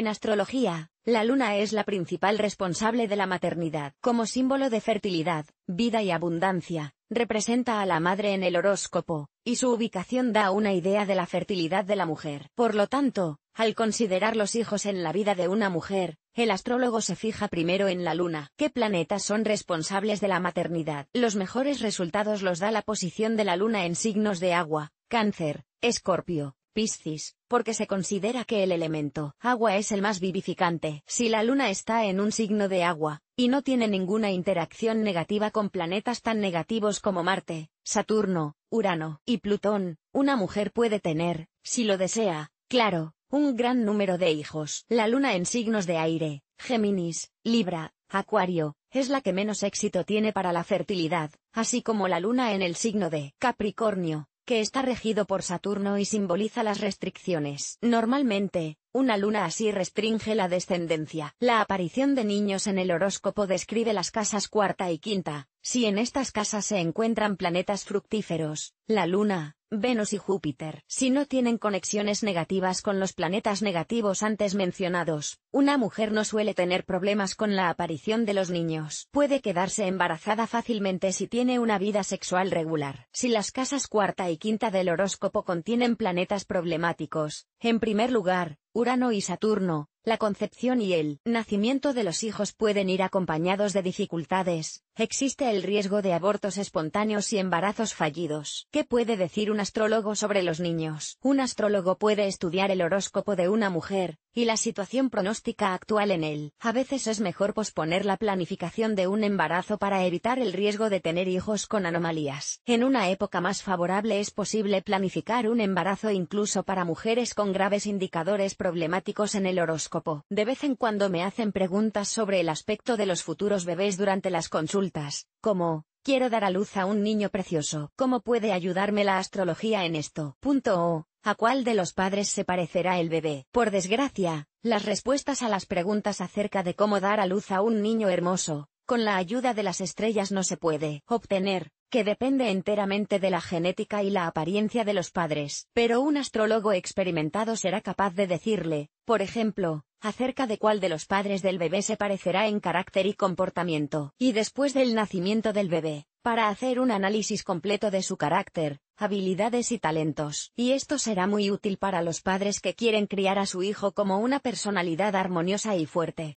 En astrología, la luna es la principal responsable de la maternidad. Como símbolo de fertilidad, vida y abundancia, representa a la madre en el horóscopo, y su ubicación da una idea de la fertilidad de la mujer. Por lo tanto, al considerar los hijos en la vida de una mujer, el astrólogo se fija primero en la luna. ¿Qué planetas son responsables de la maternidad? Los mejores resultados los da la posición de la luna en signos de agua, cáncer, escorpio, Piscis, porque se considera que el elemento agua es el más vivificante. Si la Luna está en un signo de agua, y no tiene ninguna interacción negativa con planetas tan negativos como Marte, Saturno, Urano y Plutón, una mujer puede tener, si lo desea, claro, un gran número de hijos. La Luna en signos de aire, Géminis, Libra, Acuario, es la que menos éxito tiene para la fertilidad, así como la luna en el signo de Capricornio, que está regido por Saturno y simboliza las restricciones. Normalmente, una luna así restringe la descendencia. La aparición de niños en el horóscopo describe las casas cuarta y quinta, si en estas casas se encuentran planetas fructíferos, la Luna, Venus y Júpiter, si no tienen conexiones negativas con los planetas negativos antes mencionados, una mujer no suele tener problemas con la aparición de los niños. Puede quedarse embarazada fácilmente si tiene una vida sexual regular. Si las casas cuarta y quinta del horóscopo contienen planetas problemáticos, en primer lugar, Urano y Saturno, la concepción y el nacimiento de los hijos pueden ir acompañados de dificultades, Existe el riesgo de abortos espontáneos y embarazos fallidos. ¿Qué puede decir un astrólogo sobre los niños? Un astrólogo puede estudiar el horóscopo de una mujer, y la situación pronóstica actual en él. A veces es mejor posponer la planificación de un embarazo para evitar el riesgo de tener hijos con anomalías. En una época más favorable es posible planificar un embarazo incluso para mujeres con graves indicadores problemáticos en el horóscopo. De vez en cuando me hacen preguntas sobre el aspecto de los futuros bebés durante las consultas como, quiero dar a luz a un niño precioso, ¿cómo puede ayudarme la astrología en esto? o, ¿a cuál de los padres se parecerá el bebé? Por desgracia, las respuestas a las preguntas acerca de cómo dar a luz a un niño hermoso, con la ayuda de las estrellas no se puede obtener, que depende enteramente de la genética y la apariencia de los padres. Pero un astrólogo experimentado será capaz de decirle, por ejemplo, acerca de cuál de los padres del bebé se parecerá en carácter y comportamiento, y después del nacimiento del bebé, para hacer un análisis completo de su carácter, habilidades y talentos. Y esto será muy útil para los padres que quieren criar a su hijo como una personalidad armoniosa y fuerte.